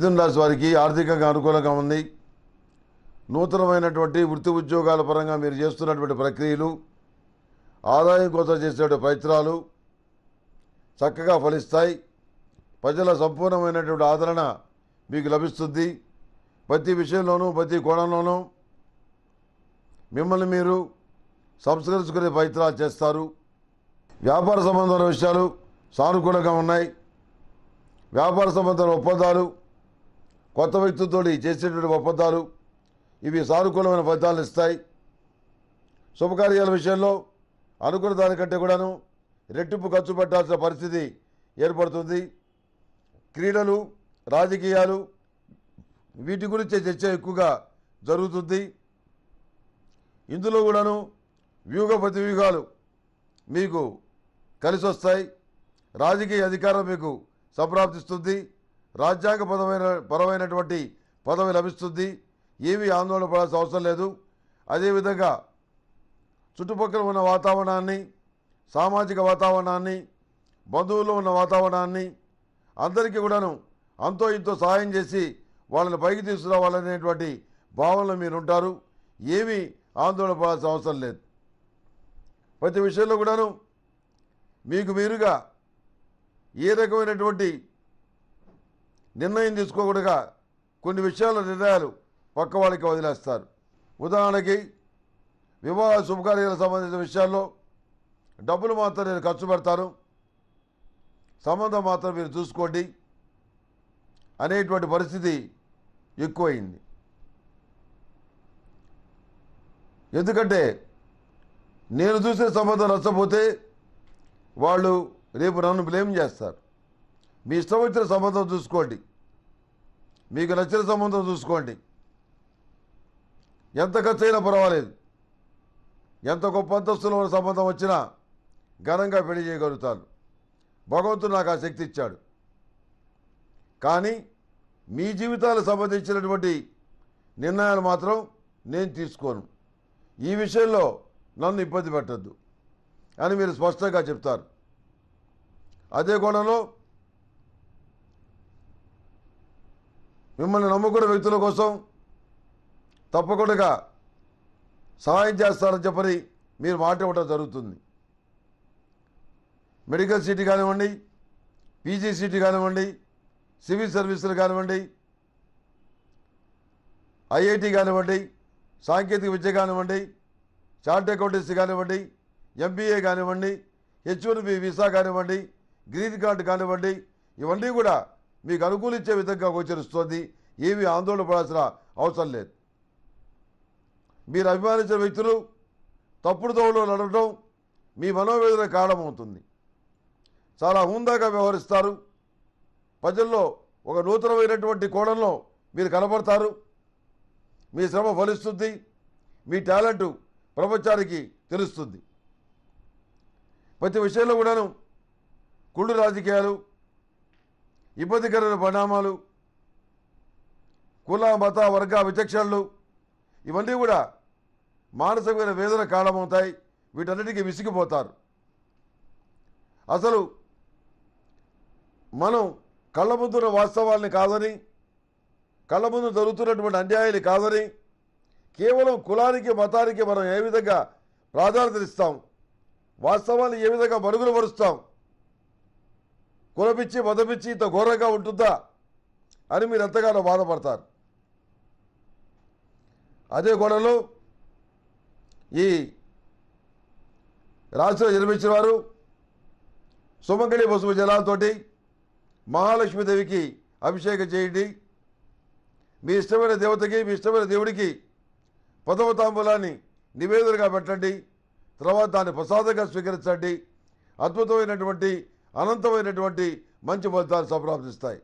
మిథున్ రాశి వారికి ఆర్థికంగా అనుకూలంగా ఉంది నూతనమైనటువంటి వృత్తి ఉద్యోగాల పరంగా మీరు చేస్తున్నటువంటి ప్రక్రియలు ఆదాయం కోసం చేసేటువంటి ప్రయత్నాలు చక్కగా ఫలిస్తాయి ప్రజల సంపూర్ణమైనటువంటి ఆదరణ మీకు లభిస్తుంది ప్రతి విషయంలోనూ ప్రతి కోణంలోనూ మిమ్మల్ని మీరు సంస్కరించుకునే ప్రయత్నాలు చేస్తారు వ్యాపార సంబంధమైన విషయాలు సానుకూలంగా ఉన్నాయి వ్యాపార సంబంధమైన ఒప్పందాలు కొత్త వ్యక్తులతో చేసేటువంటి ఒప్పందాలు ఇవి సానుకూలమైన ఫలితాలను ఇస్తాయి శుభకార్యాల విషయంలో అనుకున్న దానికంటే కూడాను రెట్టింపు ఖర్చు పెట్టాల్సిన పరిస్థితి ఏర్పడుతుంది క్రీడలు రాజకీయాలు వీటి గురించే చర్చ ఎక్కువగా జరుగుతుంది ఇందులో కూడాను వ్యూహ ప్రతివ్యూహాలు మీకు కలిసి వస్తాయి రాజకీయ అధికారం మీకు సంప్రాప్తిస్తుంది రాజ్యాంగ పదమైన పరమైనటువంటి పదవి లభిస్తుంది ఏమీ ఆందోళన పడాల్సిన అవసరం లేదు అదేవిధంగా చుట్టుపక్కల ఉన్న వాతావరణాన్ని సామాజిక వాతావరణాన్ని బంధువుల్లో ఉన్న వాతావరణాన్ని అందరికీ కూడాను అంతో ఇంతో సహాయం చేసి వాళ్ళని పైకి తీసుకురావాలనేటువంటి మీరు ఉంటారు ఏమీ ఆందోళన పడాల్సిన అవసరం లేదు ప్రతి విషయంలో కూడాను మీకు మీరుగా ఏ రకమైనటువంటి నిర్ణయం తీసుకోకుండా కొన్ని విషయాల నిర్ణయాలు పక్క వాళ్ళకి వదిలేస్తారు ఉదాహరణకి వివాహ శుభకార్యాలకు సంబంధించిన విషయాల్లో డబ్బులు మాత్రం నేను ఖర్చు పెడతాను సంబంధం మాత్రం మీరు చూసుకోండి అనేటువంటి పరిస్థితి ఎక్కువయింది ఎందుకంటే నేను చూసిన సంబంధం నచ్చపోతే వాళ్ళు రేపు నన్ను బ్లేమ్ చేస్తారు మీ ఇష్టం వచ్చిన సంబంధం చూసుకోండి మీకు నచ్చిన సంబంధం చూసుకోండి ఎంత ఖర్చు అయినా పర్వాలేదు ఎంత గొప్ప అంతస్తులో సంబంధం వచ్చినా ఘనంగా పెళ్లి చేయగలుగుతాను భగవంతుడు నాకు ఆ శక్తి ఇచ్చాడు కానీ మీ జీవితాలకు సంబంధించినటువంటి నిర్ణయాలు మాత్రం నేను తీసుకోను ఈ విషయంలో నన్ను ఇబ్బంది పెట్టద్దు అని మీరు స్పష్టంగా చెప్తారు అదే కోణంలో మిమ్మల్ని నమ్ముకున్న వ్యక్తుల కోసం తప్పకుండా సహాయం చేస్తారని చెప్పని మీరు మాట ఇవ్వడం జరుగుతుంది మెడికల్ సీటీ కానివ్వండి పీజీ సీటు కానివ్వండి సివిల్ సర్వీసులు కానివ్వండి ఐఐటి కానివ్వండి సాంకేతిక విద్య కానివ్వండి చార్ట్ అకౌంటెన్సీ కానివ్వండి ఎంబీఏ కానివ్వండి హెచ్ఓన్ బి వీసా కానివ్వండి గ్రీన్ కార్డు కానివ్వండి ఇవన్నీ కూడా మీకు అనుకూలించే విధంగా గోచరిస్తోంది ఏమీ ఆందోళన పడాల్సిన అవసరం లేదు మీరు అభిమానించిన వ్యక్తులు తప్పుడు తోడులో నడవడం మీ మనోవేదన కారణమవుతుంది చాలా హుందాగా వ్యవహరిస్తారు ప్రజల్లో ఒక నూతనమైనటువంటి కోణంలో మీరు కనబడతారు మీ శ్రమ ఫలిస్తుంది మీ టాలెంటు ప్రపంచానికి తెలుస్తుంది ప్రతి విషయంలో కూడాను కుళ్ళు రాజకీయాలు ఇబ్బందికరమైన పరిణామాలు కుల మత వర్గ విచక్షణలు ఇవన్నీ కూడా మానసికమైన వేదన కారణమవుతాయి వీటన్నిటికీ విసిగిపోతారు అసలు మనం కళ్ళ ముందున్న వాస్తవాల్ని కాదని కళ్ళ ముందు జరుగుతున్నటువంటి అన్యాయాలు కాదని కేవలం కులానికి మతానికి మనం ఏ విధంగా ప్రాధాన్యత ఇస్తాం వాస్తవాన్ని ఏ విధంగా మరుగులు పరుస్తాం కులపిచ్చి మదపిచ్చి ఇంత ఘోరంగా ఉంటుందా అని మీరు ఎంతగానో బాధపడతారు అదే గోడలో ఈ రాశిలో జన్మించిన వారు సుమంగళి పసుపు జలాలతో మహాలక్ష్మీదేవికి అభిషేకం చేయండి మీ ఇష్టమైన దేవతకి మీ ఇష్టమైన దేవుడికి పదవ తాంబూలాన్ని నివేదనగా పెట్టండి తర్వాత దాన్ని ప్రసాదంగా స్వీకరించండి అద్భుతమైనటువంటి అనంతమైనటువంటి మంచి ఫలితాలు సంప్రాప్తిస్తాయి